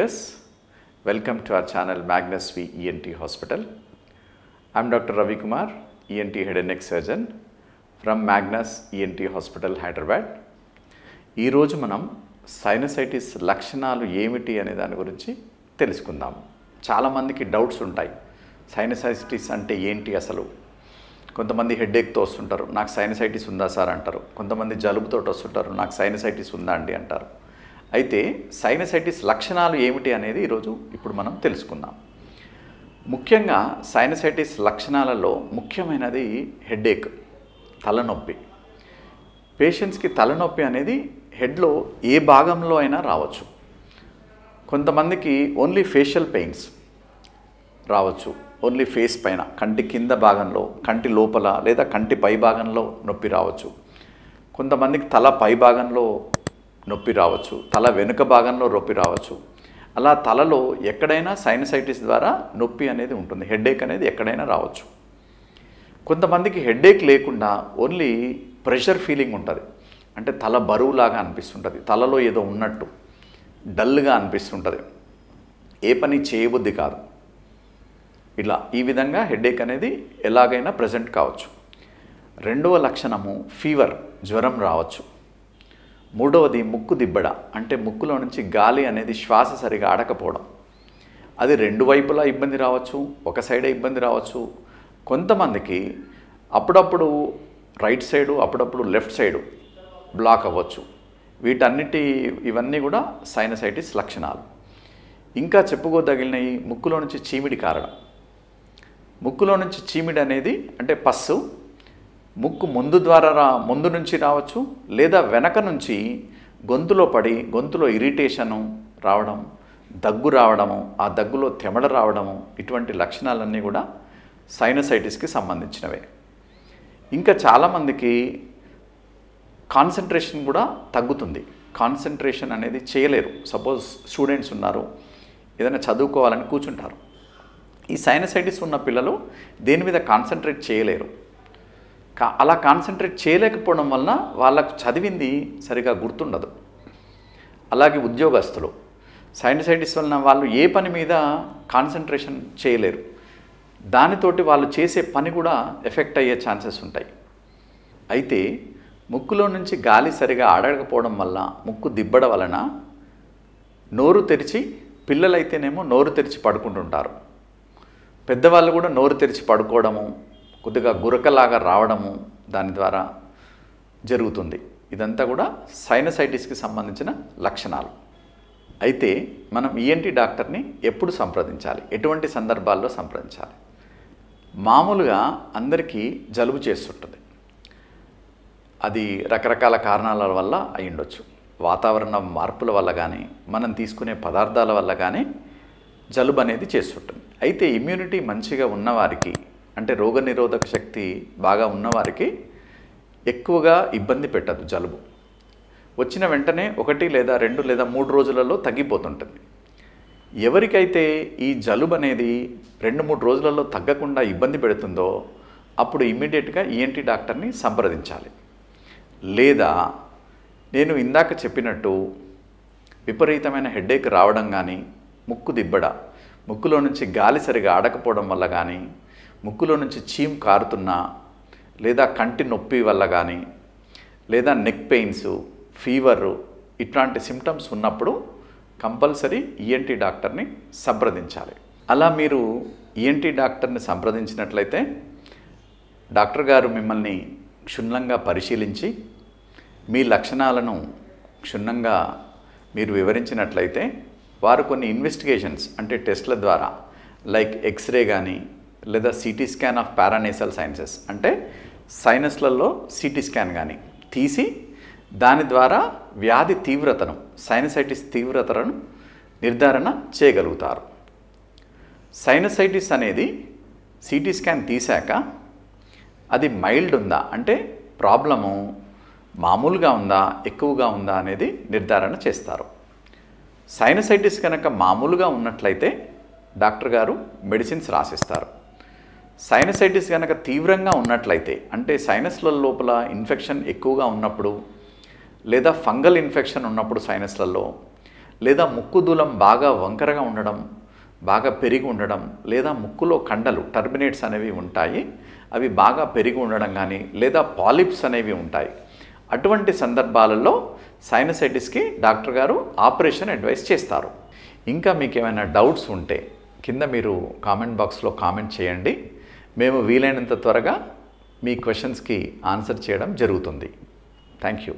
viewers, welcome to our channel Magnus V ENT Hospital. i'm Dr. Ravi Kumar, ENT Head and Neck Surgeon from Magnus ENT Hospital, Hyderabad. ee roju ఈరోజు మనం sinusitis లక్షణాలు ఏమిటి అనే దాని గురించి తెలుసుకుందాం చాలామందికి డౌట్స్ ఉంటాయి సైనసైటిస్ అంటే ఏంటి అసలు కొంతమంది హెడ్ఏక్తో వస్తుంటారు నాకు సైనసైటిస్ ఉందా సార్ అంటారు కొంతమంది జలుబుతో వస్తుంటారు నాకు సైనసైటిస్ ఉందా అండి అంటారు అయితే సైనసైటిస్ లక్షణాలు ఏమిటి అనేది ఈరోజు ఇప్పుడు మనం తెలుసుకుందాం ముఖ్యంగా సైనసైటిస్ లక్షణాలలో ముఖ్యమైనది హెడేక్ తలనొప్పి పేషెంట్స్కి తలనొప్పి అనేది హెడ్లో ఏ భాగంలో అయినా రావచ్చు కొంతమందికి ఓన్లీ ఫేషియల్ పెయిన్స్ రావచ్చు ఓన్లీ ఫేస్ పైన కంటి కింద భాగంలో కంటి లోపల లేదా కంటి పై భాగంలో నొప్పి రావచ్చు కొంతమందికి తల పై భాగంలో నొప్పి రావచ్చు తల వెనుక భాగంలో నొప్పి రావచ్చు అలా తలలో ఎక్కడైనా సైనసైటిస్ ద్వారా నొప్పి అనేది ఉంటుంది హెడేక్ అనేది ఎక్కడైనా రావచ్చు కొంతమందికి హెడేక్ లేకుండా ఓన్లీ ప్రెషర్ ఫీలింగ్ ఉంటుంది అంటే తల బరువులాగా అనిపిస్తుంటుంది తలలో ఏదో ఉన్నట్టు డల్గా అనిపిస్తుంటుంది ఏ పని చేయబుద్ధి కాదు ఇలా ఈ విధంగా హెడేక్ అనేది ఎలాగైనా ప్రజెంట్ కావచ్చు రెండవ లక్షణము ఫీవర్ జ్వరం రావచ్చు మూడవది ముక్కు దిబ్బడ అంటే ముక్కులో నుంచి గాలి అనేది శ్వాస సరిగా ఆడకపోవడం అది రెండు వైపులా ఇబ్బంది రావచ్చు ఒక సైడే ఇబ్బంది రావచ్చు కొంతమందికి అప్పుడప్పుడు రైట్ సైడు అప్పుడప్పుడు లెఫ్ట్ సైడు బ్లాక్ అవ్వచ్చు వీటన్నిటి ఇవన్నీ కూడా సైనసైటిస్ లక్షణాలు ఇంకా చెప్పుకోదగిలినవి ముక్కులో నుంచి చీమిడి కారడం ముక్కులో నుంచి చీమిడి అనేది అంటే పస్సు ముక్కు ముందు ద్వారా రా ముందు నుంచి రావచ్చు లేదా వెనక నుంచి గొంతులో పడి గొంతులో ఇరిటేషను రావడం దగ్గు రావడము ఆ దగ్గులో తెమడ రావడము ఇటువంటి లక్షణాలన్నీ కూడా సైనసైటిస్కి సంబంధించినవే ఇంకా చాలామందికి కాన్సన్ట్రేషన్ కూడా తగ్గుతుంది కాన్సన్ట్రేషన్ అనేది చేయలేరు సపోజ్ స్టూడెంట్స్ ఉన్నారు ఏదైనా చదువుకోవాలని కూర్చుంటారు ఈ సైనసైటిస్ ఉన్న పిల్లలు దేని మీద కాన్సన్ట్రేట్ చేయలేరు అలా కాన్సన్ట్రేట్ చేయలేకపోవడం వలన వాళ్ళకు చదివింది సరిగా గుర్తుండదు అలాగే ఉద్యోగస్తులు సైంటిస్ట్ వలన వాళ్ళు ఏ పని మీద కాన్సన్ట్రేషన్ చేయలేరు దానితోటి వాళ్ళు చేసే పని కూడా ఎఫెక్ట్ అయ్యే ఛాన్సెస్ ఉంటాయి అయితే ముక్కులో నుంచి గాలి సరిగా ఆడకపోవడం వల్ల ముక్కు దిబ్బడ వలన నోరు తెరిచి పిల్లలైతేనేమో నోరు తెరిచి పడుకుంటుంటారు పెద్దవాళ్ళు కూడా నోరు తెరిచి పడుకోవడము కొద్దిగా గురకలాగా రావడము దాని ద్వారా జరుగుతుంది ఇదంతా కూడా సైనసైటిస్కి సంబంధించిన లక్షణాలు అయితే మనం ఈఎన్టీ e డాక్టర్ని ఎప్పుడు సంప్రదించాలి ఎటువంటి సందర్భాల్లో సంప్రదించాలి మామూలుగా అందరికీ జలుబు చేస్తుంటుంది అది రకరకాల కారణాల వల్ల అయ్యుండొచ్చు వాతావరణ మార్పుల వల్ల కానీ మనం తీసుకునే పదార్థాల వల్ల కానీ జలుబు అనేది చేస్తుంటుంది అయితే ఇమ్యూనిటీ మంచిగా ఉన్నవారికి అంటే రోగనిరోధక శక్తి బాగా ఉన్నవారికి ఎక్కువగా ఇబ్బంది పెట్టదు జలుబు వచ్చిన వెంటనే ఒకటి లేదా రెండు లేదా మూడు రోజులలో తగ్గిపోతుంటుంది ఎవరికైతే ఈ జలుబు అనేది రెండు మూడు రోజులలో తగ్గకుండా ఇబ్బంది పెడుతుందో అప్పుడు ఇమీడియట్గా ఈఎన్టీ e డాక్టర్ని సంప్రదించాలి లేదా నేను ఇందాక చెప్పినట్టు విపరీతమైన హెడేక్ రావడం కానీ ముక్కు దిబ్బడ ముక్కులో నుంచి గాలి సరిగా ఆడకపోవడం వల్ల కానీ ముక్కులో నుంచి చీమ్ కారుతున్నా లేదా కంటి నొప్పి వల్ల కానీ లేదా నెక్ పెయిన్స్ ఫీవరు ఇట్లాంటి సిమ్టమ్స్ ఉన్నప్పుడు కంపల్సరీ ఈఎన్టీ e డాక్టర్ని సంప్రదించాలి అలా మీరు ఈఎన్టీ e డాక్టర్ని సంప్రదించినట్లయితే డాక్టర్ గారు మిమ్మల్ని క్షుణ్ణంగా పరిశీలించి మీ లక్షణాలను క్షుణ్ణంగా మీరు వివరించినట్లయితే వారు కొన్ని ఇన్వెస్టిగేషన్స్ అంటే టెస్ట్ల ద్వారా లైక్ ఎక్స్రే కానీ లేదా CT scan of paranasal sinuses అంటే సైనస్లలో సిటీ స్కాన్ కానీ తీసి దాని ద్వారా వ్యాధి తీవ్రతను సైనసైటిస్ తీవ్రతను నిర్ధారణ చేయగలుగుతారు సైనసైటిస్ అనేది సిటీ స్కాన్ తీశాక అది మైల్డ్ ఉందా అంటే ప్రాబ్లము మామూలుగా ఉందా ఎక్కువగా ఉందా అనేది నిర్ధారణ చేస్తారు సైనసైటిస్ కనుక మామూలుగా ఉన్నట్లయితే డాక్టర్ గారు మెడిసిన్స్ రాసిస్తారు సైనసైటిస్ కనుక తీవ్రంగా ఉన్నట్లయితే అంటే సైనస్ల లోపల ఇన్ఫెక్షన్ ఎక్కువగా ఉన్నప్పుడు లేదా ఫంగల్ ఇన్ఫెక్షన్ ఉన్నప్పుడు సైనస్లలో లేదా ముక్కు దూలం బాగా వంకరగా ఉండడం బాగా పెరిగి ఉండడం లేదా ముక్కులో కండలు టర్మినేట్స్ అనేవి ఉంటాయి అవి బాగా పెరిగి ఉండడం కానీ లేదా పాలిప్స్ అనేవి ఉంటాయి అటువంటి సందర్భాలలో సైనసైటిస్కి డాక్టర్ గారు ఆపరేషన్ అడ్వైస్ చేస్తారు ఇంకా మీకు ఏమైనా డౌట్స్ ఉంటే కింద మీరు కామెంట్ బాక్స్లో కామెంట్ చేయండి మేము వీలైనంత త్వరగా మీ క్వశ్చన్స్కి ఆన్సర్ చేయడం జరుగుతుంది థ్యాంక్ యూ